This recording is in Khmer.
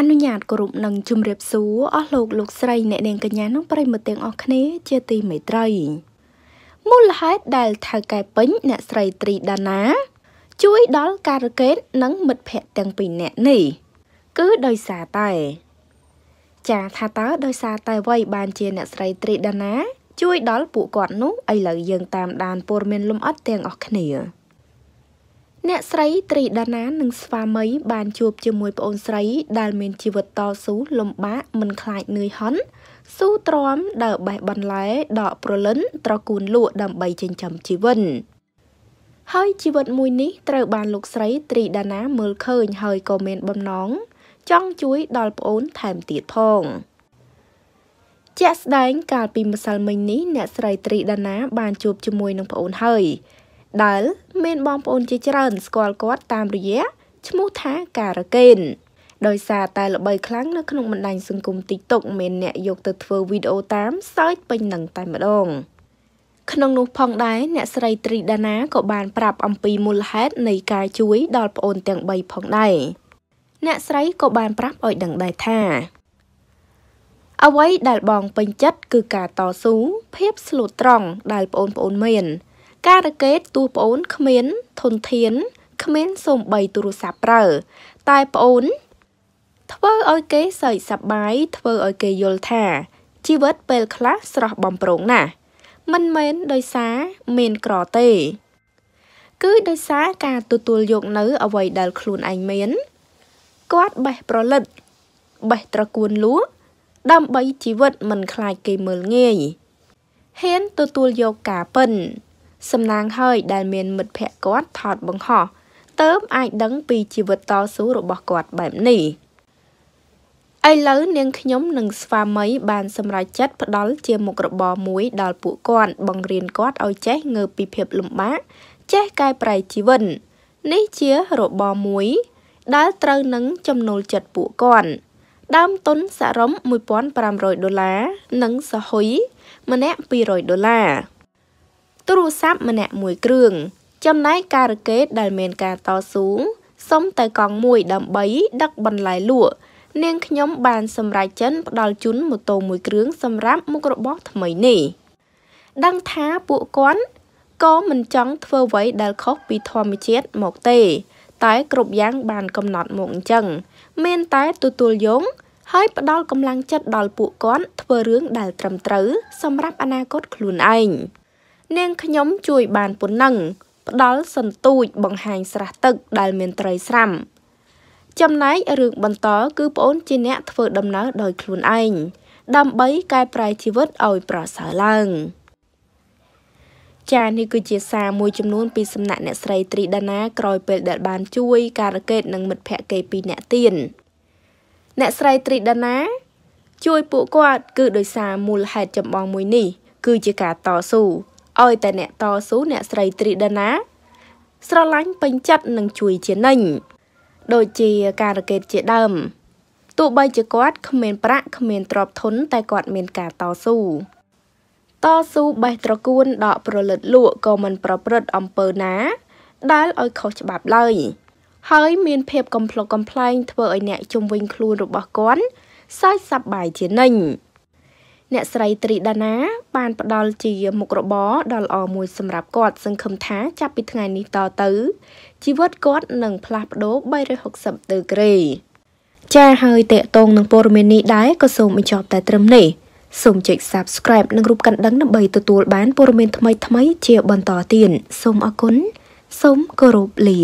អនុញ្ញាតគ្រប់នឹងជំរាបសួរអស់លោកលោកស្រីអ្នកនាងកញ្ញានិងប្រិមត្តទាំងអស់គ្នាជាទីមេត្រីមូលហេតុដែលថៅកែពេញអ្នកស្រីត្រីដាណា ជួយដល់ការកេតនិងមិត្តភ័ក្តិទាំងពីរនាក់នេះគឺដោយសារតែចាថាតើដោយសារតែអ្វីបានជាអ្នកស្រីត្រីដាណា ជួយដល់ពួកគាត់នោះឥឡូវយើងតាមដានព័ត៌មានលំអិតទាំងអស់គ្នាអ្នកស្រីត្រីដាណានិងស្វាមីបាន ជួបជាមួយប្អូនស្រីដែលមានជីវិតតស៊ូលំបាកមិនខ្លាចនឿយហន់ស៊ូទ្រាំដើរបេះបន្លែដកប្រលិនត្រកួនលក់ដើម្បីចិញ្ចឹមជីវិតហើយជីវិតមួយនេះត្រូវបានលោកស្រីត្រីដាណាមើលឃើញ ហើយក៏មានបំណងចង់ជួយដល់ប្អូនថែមទៀតផងជាក់ស្ដែង កាលពីម្សិលមិញនេះអ្នកស្រីត្រីដាណាបាន ជួបជាមួយនឹងប្អូនហើយដែលមានបងប្អូនជាច្រើនស្គាល់គាត់តាមរយៈឈ្មោះថាការ៉ាកេន ដោយសារតែល្បីខ្លាំងនៅក្នុងបណ្ដាញសង្គម TikTok មានអ្នកយកទៅធ្វើវីដេអូតាម search ពេញនឹងតែម្ដងក្នុងនោះផងដែរអ្នកស្រីត្រីដាណាក៏បានប្រាប់អំពីមូលហេតុនៃការជួយដល់ប្អូនទាំង3ផងដែរអ្នកស្រីក៏បាន ប្រាប់ឲ្យដឹងដែរថាអ្វីដែលបងពេញចិត្តគឺការតស៊ូភាពស្លូតត្រង់ដែលប្អូនប្អូនមានការរកេតទោះប្អូនគ្មានធនធានគ្មានសូម្បីទូរស័ព្ទប្រើ តែប្អូនធ្វើឲ្យគេសើចសប្បាយធ្វើឲ្យគេយល់ថាជីវិតពេលខ្លះស្រស់បំព្រងណាស់មិនមែនដោយសារមានក្រទេ គឺដោយសារការទទួលយកនៅអ្វីដែលខ្លួនឯងមានគាត់បេះប្រលិតបេះត្រកួនលួដើម្បីជីវិតមិនខ្លាចគេមើលងាយហ៊ានទទួលយកការពិនសំណាងហើយដែលមានមិត្តភក្តិគាត់ថតបង្ហោះតើមអាចដឹងពីជីវិតតស៊ូរបស់គាត់បែបនេះឥឡូវនាងខ្ញុំនិងស្វាមីបានសម្រេចចិត្តផ្ដល់ជាមុខរបរមួយដល់ពួកគាត់បង្រៀនគាត់ឲ្យចេះងើបពីភាពលំបាកចេះកែប្រែជីវិតនេះជារបរមួយដែលត្រូវនឹងចំណូលចិត្តពួកគាត់ដើមទុនសរុប1500ដុល្លារនិងសហុយម្នាក់200ដុល្លារទូរស័ព្ទម្នាក់មួយគ្រឿងចំណែកការកេតដែលមានការតស៊ូសុំតែកង់មួយដើម្បីដឹកបន្លែលក់នាងខ្ញុំបាន សម្រេចចិនផ្ដល់ជូនម៉ូតូមួយគ្រឿងសម្រាប់មុខរបរថ្មីនេះដឹងថាពួកគាត់ក៏មិនចង់ធ្វើអ្វីដែលខុសពីធម្មជាតិមកទេ តែគ្រប់យ៉ាង បានកំណត់មកអញ្ចឹងមានតែទទួលយងហើយផ្ដល់កម្លាំងចិត្តដល់ពួកគាត់ធ្វើរឿង ដែល ត្រឹមត្រូវសម្រាប់អនាគតខ្លួនឯង។នាងខ្ញុំ ជួយ បានប៉ុណ្ណឹងផ្ដាល់សន្ទូចបង្ហាញស្រះទឹកដែលមានត្រីស្រាំ ចំណែករឿងបន្តគឺប្អូន ជាអ្នកធ្វើ ដំណើរដោយខ្លួនឯងដើម្បីកែប្រែជីវិតឲ្យប្រសើរឡើងចានេះគឺជាសារមួយចំនួនពីសំណាក់អ្នកស្រីត្រីដាណាក្រោយពេល ដែលបាន ជួយ ការរកេតនិងមិត្តភ័ក្តិគេពីរអ្នកទៀតអ្នកស្រីត្រីដាណា ជួយពួកគាត់គឺដោយសារមូលហេតុចម្បងមួយនេះ គឺជាការតស៊ូឲ្យតែអ្នកតស៊ូអ្នកស្រីត្រីដាណា ស្រឡាញ់ពេញចិត្តនិងជួយជានិញដូចជាការរកេតជាដើមទោះបីជាគាត់គ្មានប្រាក់គ្មានទ្រព្យធន តែគាត់មានការតស៊ូតស៊ូបេះត្រកួនដកប្រលិតលក់ក៏មិនប្រព្រឹត្តអំពើណា ដែលឲ្យខុសច្បាប់ឡើយ ហើយ មានភាពកំ pl ុកកំ pl ែងធ្វើឲ្យអ្នកជំនវិញខ្លួនរបស់គាត់សើចសប្បាយជានិញ។អ្នកស្រីត្រីដាណា បានផ្ដល់ជាមុខរបរដ៏ល្អមួយសម្រាប់គាត់ សង្ឃឹមថាចាប់ពីថ្ងៃនេះតទៅជីវិតគាត់នឹងផ្លាស់ប្ដូរ360ដឺក្រេចា៎ហើយតេតងនឹងព័ត៌មាននេះដែរក៏សូមបញ្ចប់តែត្រឹមនេះសូមចុច Subscribe និងរូបកណ្ដឹងដើម្បីទទួលបានព័ត៌មានថ្មីៗជាបន្តទៀតសូមអរគុណសូមគោរពលា